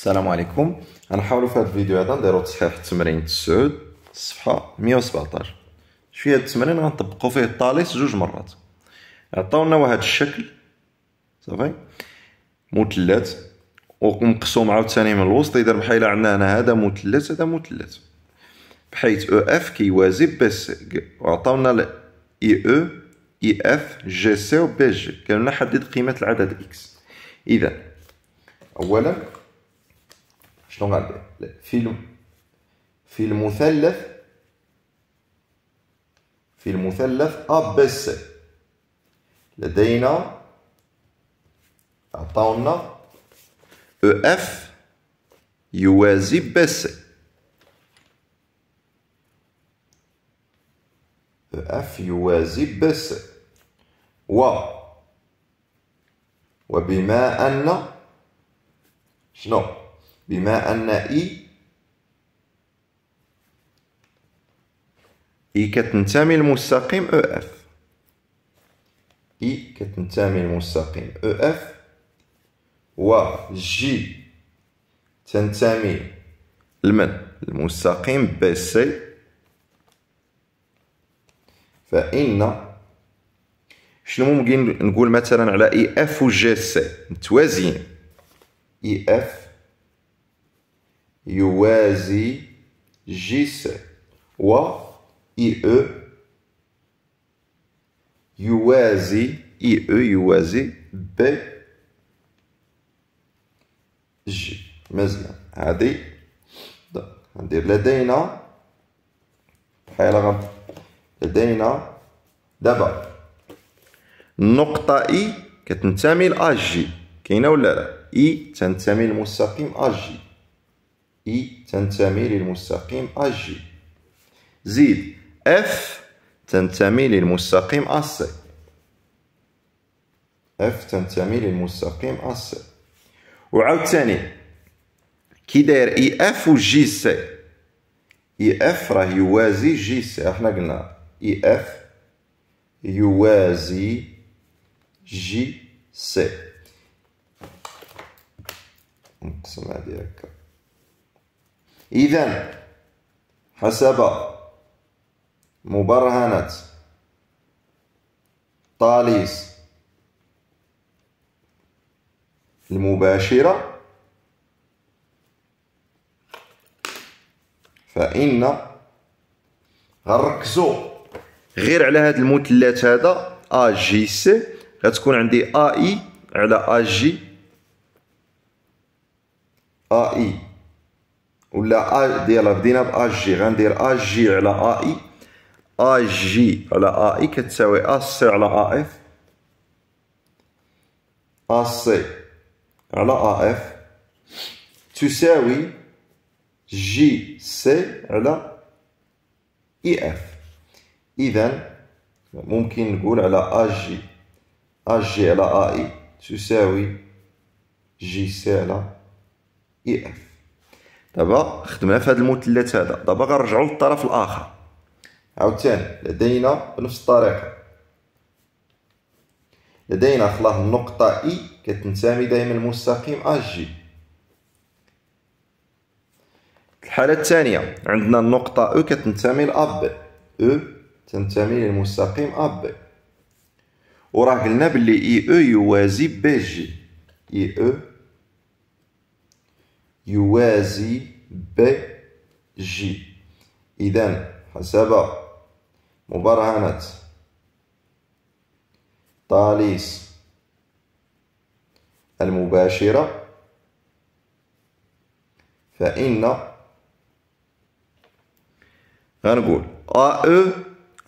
السلام عليكم غنحاولوا في هذا الفيديو هذا نديرو تصحيح التمرين التسعود الصفحه 117 شويه التمرين غنطبقوا فيه الطاليس جوج مرات عطاونا واحد الشكل صافي مثلث ومقسوم عاوتاني من الوسط يدير بحال عندنا هنا هذا مثلث هذا مثلث بحيث او اف كيوازي بي سي وعطاونا اي او اي اف جي سي و بي جي قالولنا حدد قيمه العدد اكس اذا اولا شنو لا في في المثلث في المثلث أ بس لدينا عطاونا أو e اف يوازي بس أو e اف يوازي بس و وبما أن شنو بما أن إي إي كتنتمي المستقيم أو إف إي كتنتمي المستقيم أو إف و جي تنتمي لمن المستقيم بي سي فإن شنو ممكن نقول مثلا على إي إف و جي سي متوازيين إي إف يوازي جي سي و إي أو e. يوازي إي أو e يوازي ب جي مزيان هادي طيب، ندير لدينا بحال لدينا دابا النقطة إي كتنتمي لأجي كاينة ولا لا إي تنتمي للمستقيم أجي إي تنتمي للمستقيم أجي آه زيد اف تنتمي للمستقيم آه سي اف تنتمي للمستقيم أسي آه وعاود ثاني كي داير اي اف جي سي اي اف راه يوازي جي سي احنا قلنا اي اف يوازي جي سي نقسم هذه هكا إذا حسب مبرهنة طاليس المباشرة فإن غنركزو غير على هاد المثلث هذا أ جي سي غتكون عندي أ إي e على أ جي أ إي ولا ا ديالها بدينا ب جي غندير ا جي على اي ا جي على اي كتساوي ا سي على ا اف ا سي على اف تساوي جي سي على اي اف اذا ممكن نقول على ا ا اجي على اي تساوي جي سي على اي اف دابا خدمنا في هاد المثلث هذا دابا غنرجعو للطرف الاخر عاوتاني لدينا بنفس الطريقه لدينا خلاه النقطه اي كتنتمي دائما المستقيم جي الحاله الثانيه عندنا النقطه او كتنتمي بي او تنتمي للمستقيم ا اب وراه قلنا بلي اي او يوازي بي جي اي او يوازي ب جي إذا حسب مبرهنة طاليس المباشرة فإن غنقول أ أو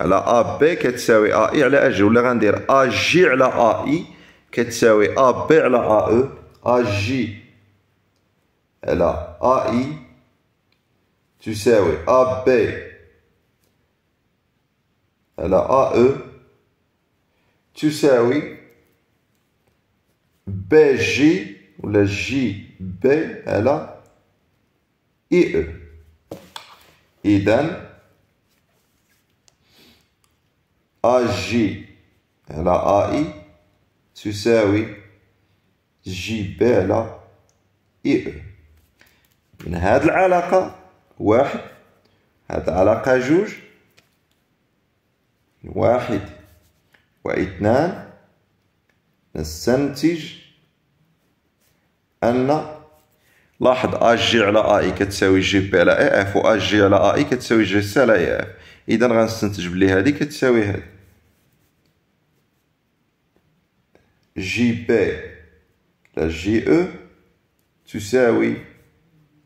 على أ بي كتساوي أ إي e على أجي ولا غندير أ جي على أ إي e كتساوي أ بي على أ أو أ جي elle a A-I tu sais, oui, A-B elle a AE, tu sais, oui, B-J ou la J-B elle a IE. Idem, j elle a AI, tu sais, oui, J-B elle a IE. من هاد العلاقة واحد هاد العلاقة جوج واحد واثنان نستنتج أن لاحظ ا جي على اي كتساوي جي بي على اي اف و ا جي على اي كتساوي جي سي على اي اف اذا غنستنتج بلي هذه كتساوي هذه جي بي على جي او تساوي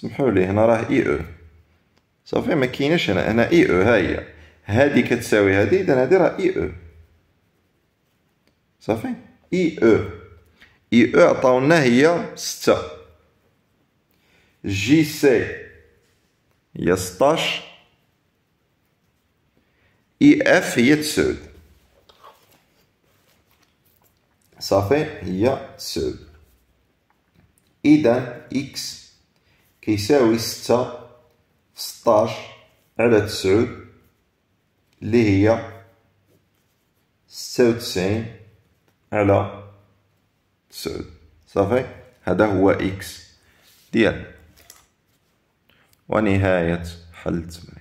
سمحوا لي هنا راه اي او صافي ما كاينش هنا هنا اي او ها هي هذه كتساوي هذه اذا هذه راه اي او صافي اي او اي او عطاونا هي 6 جي سي هي 16 اي اف هي 9 صافي هي 9 اذا اكس كيساوي ستة ستاش على تسعود اللي هي ستة وتسعين على تسعود صافي هذا هو إكس ديال ونهاية حل التمرين